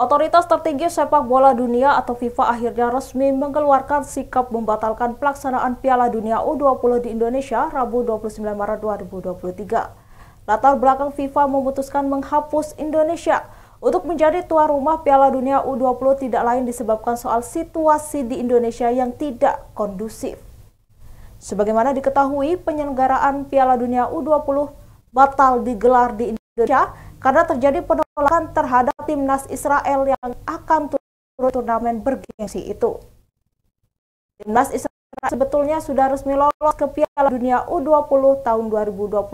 Otoritas tertinggi sepak bola dunia atau FIFA akhirnya resmi mengeluarkan sikap membatalkan pelaksanaan Piala Dunia U20 di Indonesia Rabu 29 Maret 2023. Latar belakang FIFA memutuskan menghapus Indonesia untuk menjadi tuan rumah Piala Dunia U20 tidak lain disebabkan soal situasi di Indonesia yang tidak kondusif. Sebagaimana diketahui, penyelenggaraan Piala Dunia U20 batal digelar di Indonesia karena terjadi penolakan penolakan terhadap timnas Israel yang akan turun turnamen bergengsi itu. Timnas Israel sebetulnya sudah resmi lolos ke Piala Dunia U20 tahun 2023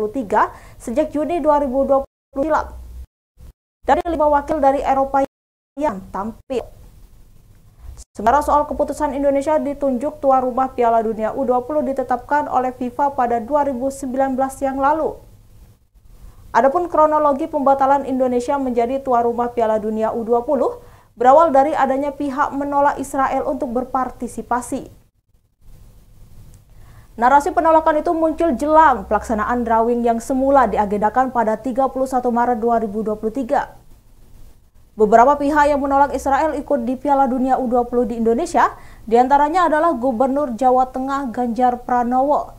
sejak Juni 2020 silam. Dari lima wakil dari Eropa yang tampil. Sementara soal keputusan Indonesia ditunjuk tuan rumah Piala Dunia U20 ditetapkan oleh FIFA pada 2019 yang lalu. Adapun kronologi pembatalan Indonesia menjadi tuan rumah Piala Dunia U20 berawal dari adanya pihak menolak Israel untuk berpartisipasi. Narasi penolakan itu muncul jelang pelaksanaan drawing yang semula diagendakan pada 31 Maret 2023. Beberapa pihak yang menolak Israel ikut di Piala Dunia U20 di Indonesia, diantaranya adalah Gubernur Jawa Tengah Ganjar Pranowo,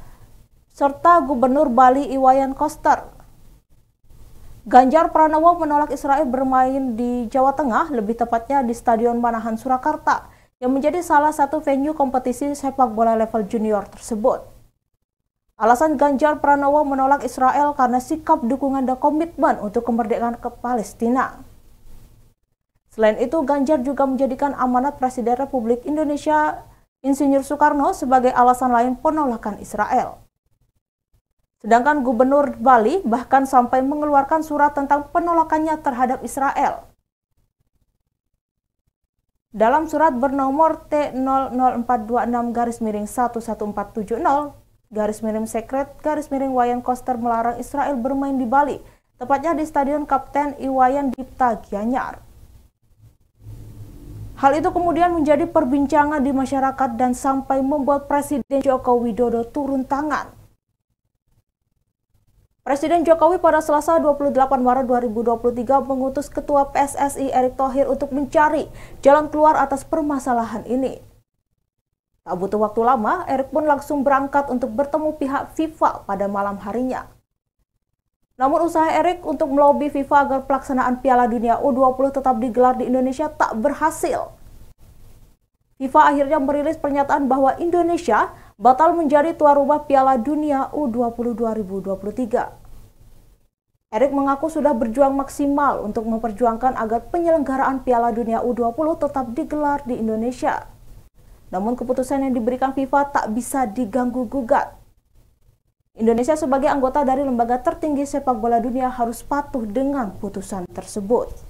serta Gubernur Bali Iwayan Koster. Ganjar Pranowo menolak Israel bermain di Jawa Tengah, lebih tepatnya di Stadion Manahan Surakarta, yang menjadi salah satu venue kompetisi sepak bola level junior tersebut. Alasan Ganjar Pranowo menolak Israel karena sikap dukungan dan komitmen untuk kemerdekaan ke Palestina. Selain itu, Ganjar juga menjadikan amanat Presiden Republik Indonesia Insinyur Soekarno sebagai alasan lain penolakan Israel. Sedangkan Gubernur Bali bahkan sampai mengeluarkan surat tentang penolakannya terhadap Israel. Dalam surat bernomor T00426 garis miring 11470 garis miring sekret garis miring Wayan Koster melarang Israel bermain di Bali, tepatnya di Stadion Kapten Iwayan Dipta Gianyar. Hal itu kemudian menjadi perbincangan di masyarakat dan sampai membuat Presiden Joko Widodo turun tangan. Presiden Jokowi pada Selasa 28 Maret 2023 mengutus Ketua PSSI Erick Thohir untuk mencari jalan keluar atas permasalahan ini. Tak butuh waktu lama, Erick pun langsung berangkat untuk bertemu pihak FIFA pada malam harinya. Namun usaha Erick untuk melobi FIFA agar pelaksanaan Piala Dunia U20 tetap digelar di Indonesia tak berhasil. FIFA akhirnya merilis pernyataan bahwa Indonesia batal menjadi tuan rumah Piala Dunia U20 2023. Erik mengaku sudah berjuang maksimal untuk memperjuangkan agar penyelenggaraan Piala Dunia U20 tetap digelar di Indonesia. Namun keputusan yang diberikan FIFA tak bisa diganggu gugat. Indonesia sebagai anggota dari lembaga tertinggi sepak bola dunia harus patuh dengan putusan tersebut.